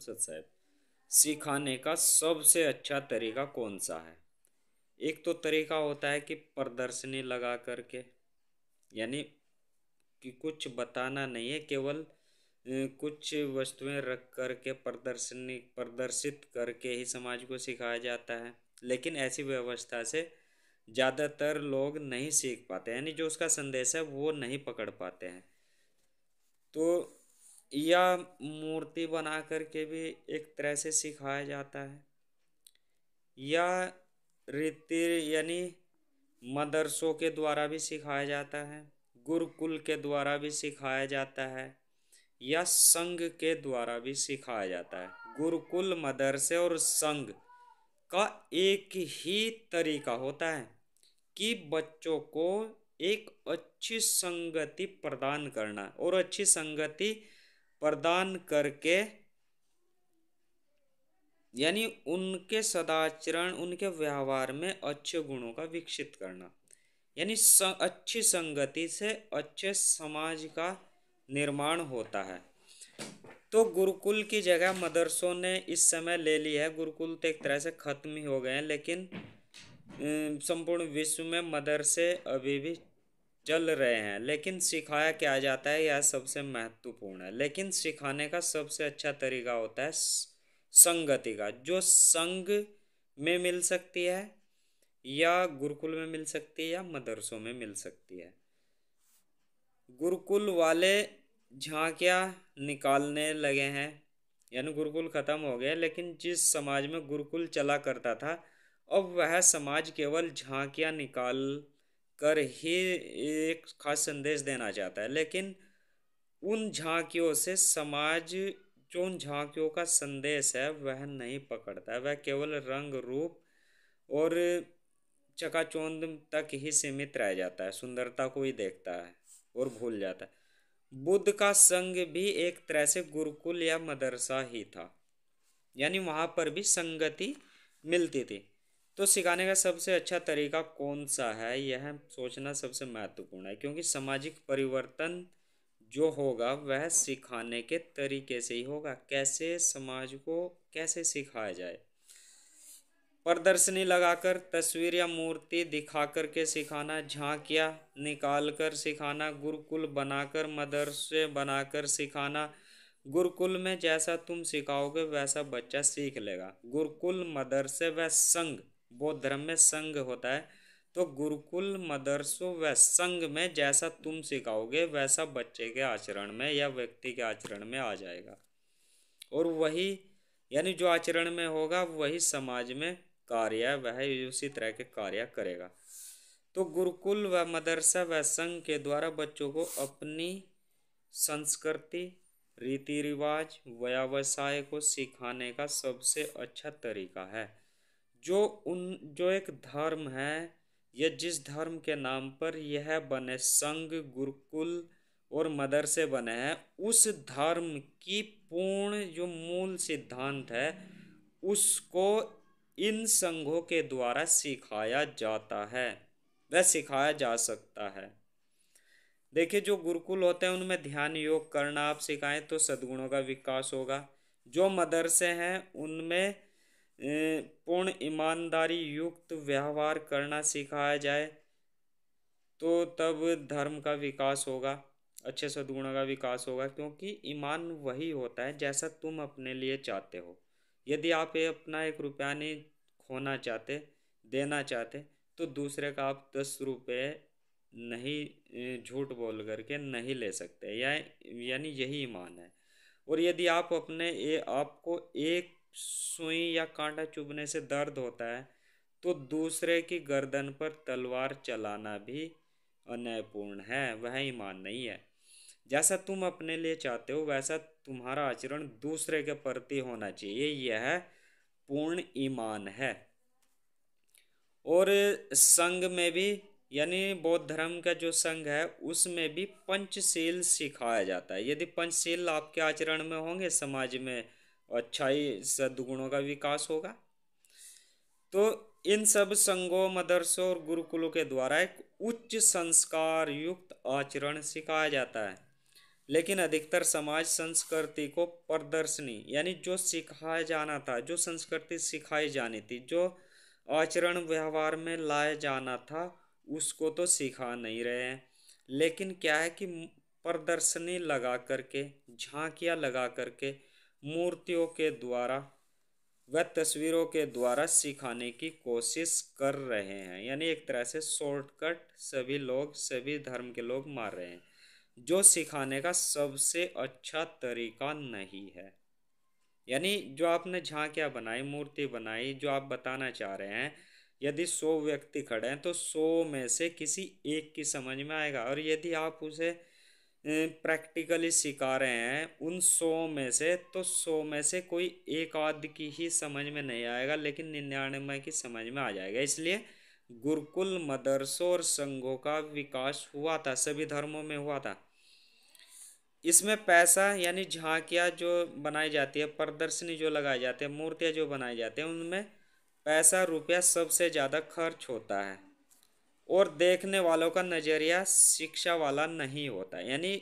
साहब सिखाने का सबसे अच्छा तरीका कौन सा है एक तो तरीका होता है कि प्रदर्शनी लगा करके यानी कि कुछ बताना नहीं है केवल कुछ वस्तुएं रख करके प्रदर्शनी प्रदर्शित करके ही समाज को सिखाया जाता है लेकिन ऐसी व्यवस्था से ज़्यादातर लोग नहीं सीख पाते यानी जो उसका संदेश है वो नहीं पकड़ पाते हैं तो या मूर्ति बना करके भी एक तरह से सिखाया जाता है या रीति यानी मदरसों के द्वारा भी सिखाया जाता है गुरुकुल के द्वारा भी सिखाया जाता है या संघ के द्वारा भी सिखाया जाता है गुरुकुल मदरसे और संघ का एक ही तरीका होता है कि बच्चों को एक अच्छी संगति प्रदान करना और अच्छी संगति प्रदान करके यानी उनके सदाचरण उनके व्यवहार में अच्छे गुणों का विकसित करना यानी अच्छी संगति से अच्छे समाज का निर्माण होता है तो गुरुकुल की जगह मदरसों ने इस समय ले ली है गुरुकुल तो एक तरह से ख़त्म ही हो गए हैं लेकिन संपूर्ण विश्व में मदरसे अभी भी चल रहे हैं लेकिन सिखाया क्या जाता है यह सबसे महत्वपूर्ण है लेकिन सिखाने का सबसे अच्छा तरीका होता है संगति का जो संग में मिल सकती है या गुरुकुल में मिल सकती है या मदरसों में मिल सकती है गुरुकुल वाले झांकियाँ निकालने लगे हैं यानी गुरुकुल ख़त्म हो गया लेकिन जिस समाज में गुरुकुल चला करता था अब वह समाज केवल झांकियाँ निकाल कर ही एक खास संदेश देना चाहता है लेकिन उन झांकियों से समाज जो उन झांकियों का संदेश है वह नहीं पकड़ता वह केवल रंग रूप और चकाचौंध तक ही सीमित रह जाता है सुंदरता को ही देखता है और भूल जाता है बुद्ध का संग भी एक तरह से गुरुकुल या मदरसा ही था यानी वहाँ पर भी संगति मिलती थी तो सिखाने का सबसे अच्छा तरीका कौन सा है यह सोचना सबसे महत्वपूर्ण है क्योंकि सामाजिक परिवर्तन जो होगा वह सिखाने के तरीके से ही होगा कैसे समाज को कैसे सिखाया जाए प्रदर्शनी लगाकर तस्वीर या मूर्ति दिखा कर के सिखाना झांकिया निकाल कर सिखाना गुरुकुल बनाकर मदरसे बनाकर सिखाना गुरुकुल में जैसा तुम सिखाओगे वैसा बच्चा सीख लेगा गुरुकुल मदरसे व संघ बौद्ध धर्म में संघ होता है तो गुरुकुल मदरसों व संघ में जैसा तुम सिखाओगे वैसा बच्चे के आचरण में या व्यक्ति के आचरण में आ जाएगा और वही यानी जो आचरण में होगा वही समाज में कार्य वह उसी तरह के कार्य करेगा तो गुरुकुल व मदरसा व संघ के द्वारा बच्चों को अपनी संस्कृति रीति रिवाज व्यवसाय को सिखाने का सबसे अच्छा तरीका है जो उन जो एक धर्म है या जिस धर्म के नाम पर यह बने संघ गुरुकुल और मदरसे बने हैं उस धर्म की पूर्ण जो मूल सिद्धांत है उसको इन संघों के द्वारा सिखाया जाता है वह सिखाया जा सकता है देखिए जो गुरुकुल होते हैं उनमें ध्यान योग करना आप सिखाएं तो सद्गुणों का विकास होगा जो मदरसे हैं उनमें पूर्ण ईमानदारी युक्त व्यवहार करना सिखाया जाए तो तब धर्म का विकास होगा अच्छे सद्गुणों का विकास होगा क्योंकि ईमान वही होता है जैसा तुम अपने लिए चाहते हो यदि आप ये अपना एक रुपया नहीं खोना चाहते देना चाहते तो दूसरे का आप दस रुपये नहीं झूठ बोल करके नहीं ले सकते या यानी यही ईमान है और यदि आप अपने ए, आपको एक सुई या कांटा चुभने से दर्द होता है तो दूसरे की गर्दन पर तलवार चलाना भी अन्यायपूर्ण है वह ईमान नहीं है जैसा तुम अपने लिए चाहते हो वैसा तुम्हारा आचरण दूसरे के प्रति होना चाहिए यह पूर्ण ईमान है और संघ में भी यानी बौद्ध धर्म का जो संघ है उसमें भी पंचशील सिखाया जाता है यदि पंचशील आपके आचरण में होंगे समाज में अच्छाई सद्गुणों का विकास होगा तो इन सब संघों मदरसों और गुरुकुलों के द्वारा एक उच्च संस्कार युक्त आचरण सिखाया जाता है लेकिन अधिकतर समाज संस्कृति को प्रदर्शनी यानी जो सिखाया जाना था जो संस्कृति सिखाई जानी थी जो आचरण व्यवहार में लाया जाना था उसको तो सिखा नहीं रहे हैं लेकिन क्या है कि प्रदर्शनी लगा करके झांकियाँ लगा करके मूर्तियों के द्वारा व तस्वीरों के द्वारा सिखाने की कोशिश कर रहे हैं यानी एक तरह से शॉर्टकट सभी लोग सभी धर्म के लोग मार रहे हैं जो सिखाने का सबसे अच्छा तरीका नहीं है यानी जो आपने झांकियाँ बनाई मूर्ति बनाई जो आप बताना चाह रहे हैं यदि सौ व्यक्ति खड़े हैं तो सौ में से किसी एक की समझ में आएगा और यदि आप उसे प्रैक्टिकली सिखा रहे हैं उन सौ में से तो सौ में से कोई एक आध की ही समझ में नहीं आएगा लेकिन निन्यानवे की समझ में आ जाएगा इसलिए गुरुकुल मदरसों और संघों का विकास हुआ था सभी धर्मों में हुआ था इसमें पैसा यानी झांकियाँ जो बनाई जाती है प्रदर्शनी जो लगाई जाती है मूर्तियाँ जो बनाई जाती हैं उनमें पैसा रुपया सबसे ज़्यादा खर्च होता है और देखने वालों का नज़रिया शिक्षा वाला नहीं होता यानी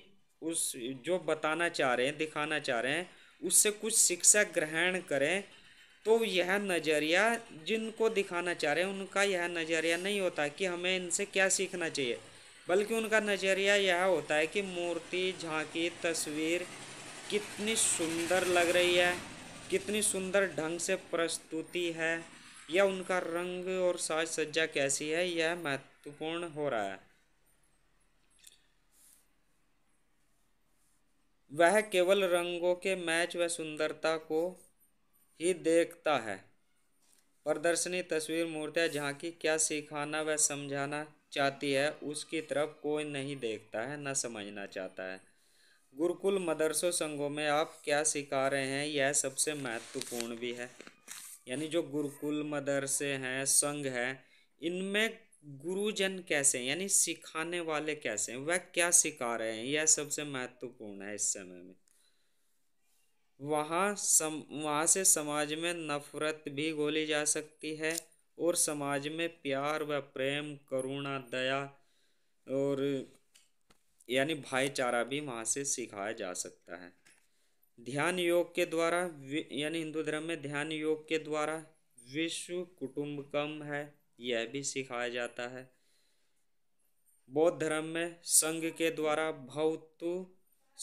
उस जो बताना चाह रहे हैं दिखाना चाह रहे हैं उससे कुछ शिक्षा ग्रहण करें तो यह नज़रिया जिनको दिखाना चाह रहे हैं उनका यह नज़रिया नहीं होता कि हमें इनसे क्या सीखना चाहिए बल्कि उनका नज़रिया यह होता है कि मूर्ति झांकी तस्वीर कितनी सुंदर लग रही है कितनी सुंदर ढंग से प्रस्तुति है या उनका रंग और साज सज्जा कैसी है यह महत्व महत्वपूर्ण हो रहा है वह केवल रंगों के मैच व सुंदरता को ही देखता है प्रदर्शनी तस्वीर मूर्तियाँ जहाँ की क्या सिखाना व समझाना चाहती है उसकी तरफ कोई नहीं देखता है न समझना चाहता है गुरुकुल मदरसों संघों में आप क्या सिखा रहे हैं यह सबसे महत्वपूर्ण भी है यानी जो गुरुकुल मदरसे हैं संघ हैं इनमें गुरुजन कैसे हैं यानी सिखाने वाले कैसे हैं वह क्या सिखा रहे हैं यह सबसे महत्वपूर्ण है इस समय में वहाँ सम वहाँ से समाज में नफरत भी गोली जा सकती है और समाज में प्यार व प्रेम करुणा दया और यानी भाईचारा भी वहाँ से सिखाया जा सकता है ध्यान योग के द्वारा यानी हिंदू धर्म में ध्यान योग के द्वारा विश्व कुटुंबकम है यह भी सिखाया जाता है बौद्ध धर्म में संघ के द्वारा भवतु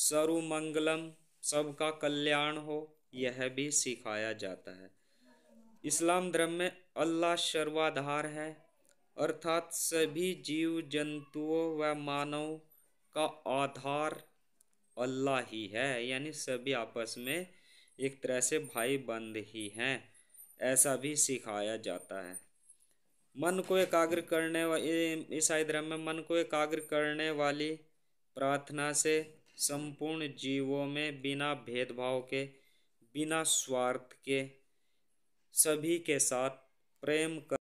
सर्वमंगलम सबका कल्याण हो यह भी सिखाया जाता है इस्लाम धर्म में अल्लाह सर्वाधार है अर्थात सभी जीव जंतुओं व मानव का आधार अल्लाह ही है यानी सभी आपस में एक तरह से भाई बंद ही हैं ऐसा भी सिखाया जाता है मन को एकाग्र करने ईसाई धर्म में मन को एकाग्र करने वाली प्रार्थना से संपूर्ण जीवों में बिना भेदभाव के बिना स्वार्थ के सभी के साथ प्रेम कर